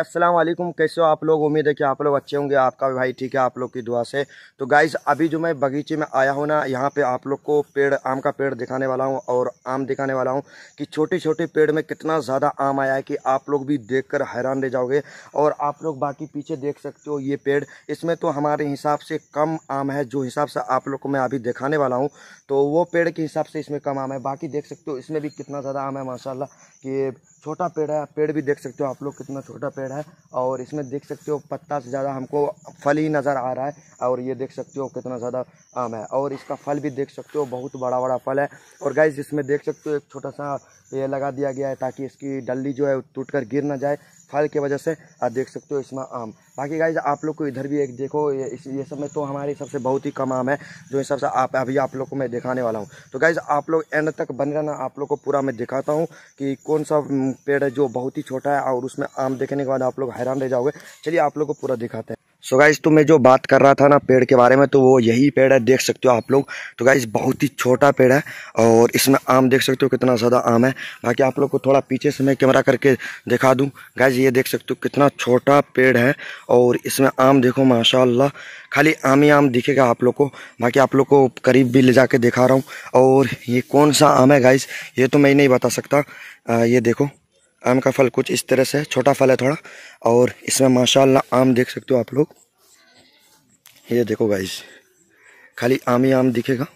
अस्सलाम वालेकुम कैसे हो आप लोग उम्मीद है कि आप लोग अच्छे होंगे आपका भी भाई ठीक है आप लोग की दुआ से तो गाइज अभी जो मैं बगीचे में आया हूँ ना यहाँ पे आप लोग को पेड़ आम का पेड़ दिखाने वाला हूँ और आम दिखाने वाला हूँ कि छोटे छोटे पेड़ में कितना ज़्यादा आम आया है कि आप लोग भी देख कर हैरान रह जाओगे और आप लोग बाकी पीछे देख सकते हो ये पेड़ इसमें तो हमारे हिसाब से कम आम है जो हिसाब से आप लोग को मैं अभी दिखाने वाला हूँ तो वो पेड़ के हिसाब से इसमें कम आम है बाकी देख सकते हो इसमें भी कितना ज़्यादा आम है माशाला कि छोटा पेड़ है पेड़ भी देख सकते हो आप लोग कितना छोटा पेड़ है और इसमें देख सकते हो पत्ता से ज़्यादा हमको फल ही नज़र आ रहा है और ये देख सकते हो कितना ज़्यादा आम है और इसका फल भी देख सकते हो बहुत बड़ा बड़ा फल है और गाइज इसमें देख सकते हो एक छोटा सा ये लगा दिया गया है ताकि इसकी डल्ली जो है टूट कर गिर ना जाए फल की वजह से आप देख सकते हो इसमें आम बाकी गाइज आप लोग को इधर भी एक देखो ये इस ये सब में तो हमारे सबसे बहुत ही कम आम है जो इस सबसे आप अभी आप लोग को मैं दिखाने वाला हूँ तो गाइज आप लोग एंड तक बन रहना आप लोग को पूरा मैं दिखाता हूँ कि कौन सा पेड़ है जो बहुत ही छोटा है और उसमें आम देखने के बाद आप लोग हैरान रह जाओगे चलिए आप लोग को पूरा दिखाते हैं सो गाइज तो मैं जो बात कर रहा था ना पेड़ के बारे में तो वो यही पेड़ है देख सकते हो आप लोग तो गाइज बहुत ही छोटा पेड़ है और इसमें आम देख सकते हो कितना ज़्यादा आम है बाकी आप लोग को थोड़ा पीछे से मैं कैमरा करके दिखा दूँ गाइज ये देख सकते हो कितना छोटा पेड़ है और इसमें आम देखो माशा खाली आम ही आम दिखेगा आप लोग को बाकी आप लोग को करीब भी ले जा दिखा रहा हूँ और ये कौन सा आम है गाइज ये तो मैं नहीं बता सकता आ, ये देखो आम का फल कुछ इस तरह से है छोटा फल है थोड़ा और इसमें माशाल्लाह आम देख सकते हो आप लोग ये देखो गाइस खाली आम ही आम दिखेगा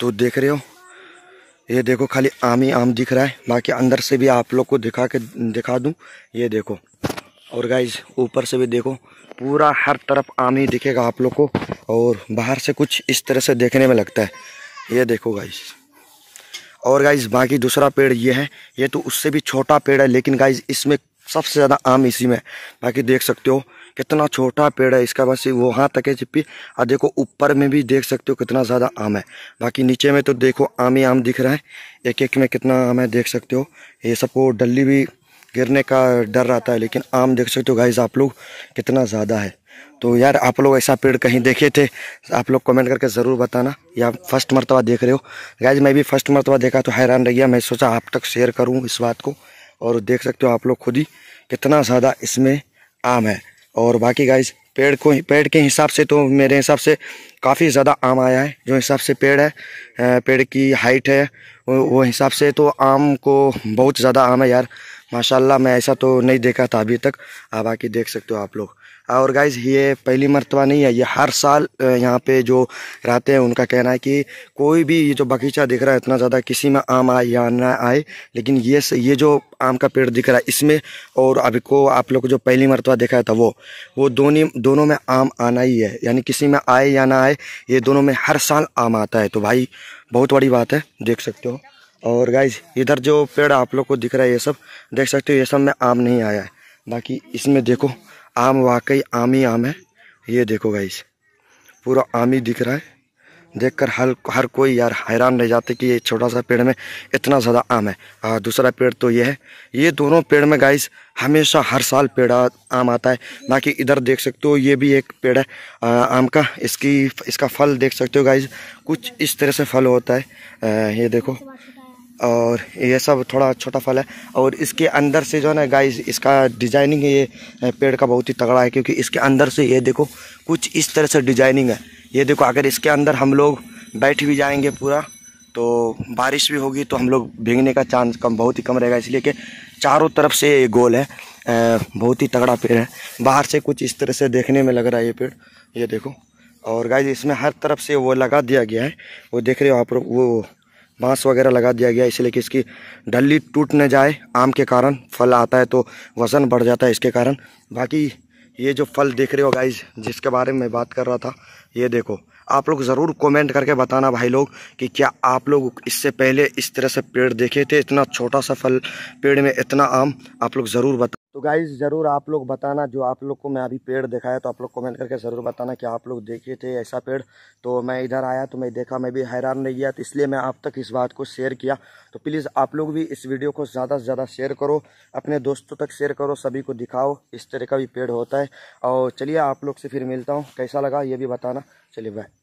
तो देख रहे हो ये देखो खाली आम ही आम दिख रहा है बाकी अंदर से भी आप लोग को दिखा के दिखा दूं ये देखो और गाइज ऊपर से भी देखो पूरा हर तरफ आम ही दिखेगा आप लोग को और बाहर से कुछ इस तरह से देखने में लगता है ये देखो गाइज़ और गाइज बाकी दूसरा पेड़ ये है ये तो उससे भी छोटा पेड़ है लेकिन गाइज इसमें सबसे ज़्यादा आम इसी में बाकी देख सकते हो कितना छोटा पेड़ है इसका बस वो हाथ तक है चिप्पी और देखो ऊपर में भी देख सकते हो कितना ज़्यादा आम है बाकी नीचे में तो देखो आम ही आम दिख रहा है एक एक में कितना आम है देख सकते हो ये सबको डल्ली भी गिरने का डर रहता है लेकिन आम देख सकते हो गाइज आप लोग कितना ज़्यादा है तो यार आप लोग ऐसा पेड़ कहीं देखे थे आप लोग कमेंट करके ज़रूर बताना या फर्स्ट मरतबा देख रहे हो गाइज मैं भी फर्स्ट मरतबा देखा तो हैरान रह गया मैं सोचा आप तक शेयर करूँ इस बात को और देख सकते हो आप लोग खुद ही कितना ज़्यादा इसमें आम है और बाकी गाइज पेड़ को पेड़ के हिसाब से तो मेरे हिसाब से काफ़ी ज़्यादा आम आया है जो हिसाब से पेड़ है पेड़ की हाइट है वो हिसाब से तो आम को बहुत ज़्यादा आम है यार माशाल्लाह मैं ऐसा तो नहीं देखा था अभी तक बाकी देख सकते हो आप लोग और गाइज ये पहली मरतबा नहीं है ये हर साल यहाँ पे जो रहते हैं उनका कहना है कि कोई भी ये जो बगीचा दिख रहा है इतना ज़्यादा किसी में आम आए या ना आए लेकिन ये ये जो आम का पेड़ दिख रहा है इसमें और अभी को आप लोग को जो पहली मरतबा देखा था वो वो दोनों दोनों में आम आना ही है यानी किसी में आए या ना आए ये दोनों में हर साल आम आता है तो भाई बहुत बड़ी बात है देख सकते हो और गाइज इधर जो पेड़ आप लोग को दिख रहा है ये सब देख सकते हो ये सब में आम नहीं आया है बाकी इसमें देखो आम वाकई आम ही आम है ये देखो गाइस पूरा आम ही दिख रहा है देखकर हर हर कोई यार हैरान रह जाते कि ये छोटा सा पेड़ में इतना ज़्यादा आम है आ, दूसरा पेड़ तो ये है ये दोनों पेड़ में गाइस हमेशा हर साल पेड़ आम आता है बाकी इधर देख सकते हो ये भी एक पेड़ है आ, आम का इसकी इसका फल देख सकते हो गाइस कुछ इस तरह से फल होता है आ, ये देखो और ये सब थोड़ा छोटा फल है और इसके अंदर से जो है ना गाइस इसका डिजाइनिंग है ये पेड़ का बहुत ही तगड़ा है क्योंकि इसके अंदर से ये देखो कुछ इस तरह से डिजाइनिंग है ये देखो अगर इसके अंदर हम लोग बैठ भी जाएंगे पूरा तो बारिश भी होगी तो हम लोग भीगने का चांस कम बहुत ही कम रहेगा इसलिए कि चारों तरफ से ये गोल है बहुत ही तगड़ा पेड़ है बाहर से कुछ इस तरह से देखने में लग रहा है ये पेड़ ये देखो और गाइज इसमें हर तरफ से वो लगा दिया गया है वो देख रहे हो आप लोग वो बांस वगैरह लगा दिया गया इसलिए कि इसकी डल्ली टूट न जाए आम के कारण फल आता है तो वज़न बढ़ जाता है इसके कारण बाकी ये जो फल देख रहे हो गाइज जिसके बारे में बात कर रहा था ये देखो आप लोग ज़रूर कमेंट करके बताना भाई लोग कि क्या आप लोग इससे पहले इस तरह से पेड़ देखे थे इतना छोटा सा फल पेड़ में इतना आम आप लोग ज़रूर बता तो गाइज़ ज़रूर आप लोग बताना जो आप लोग को मैं अभी पेड़ दिखाया तो आप लोग कमेंट करके ज़रूर बताना कि आप लोग देखे थे ऐसा पेड़ तो मैं इधर आया तो मैं देखा मैं भी हैरान नहीं गया तो इसलिए मैं आप तक इस बात को शेयर किया तो प्लीज़ आप लोग भी इस वीडियो को ज़्यादा से ज़्यादा शेयर करो अपने दोस्तों तक शेयर करो सभी को दिखाओ इस तरह का भी पेड़ होता है और चलिए आप लोग से फिर मिलता हूँ कैसा लगा ये भी बताना चलिए बाय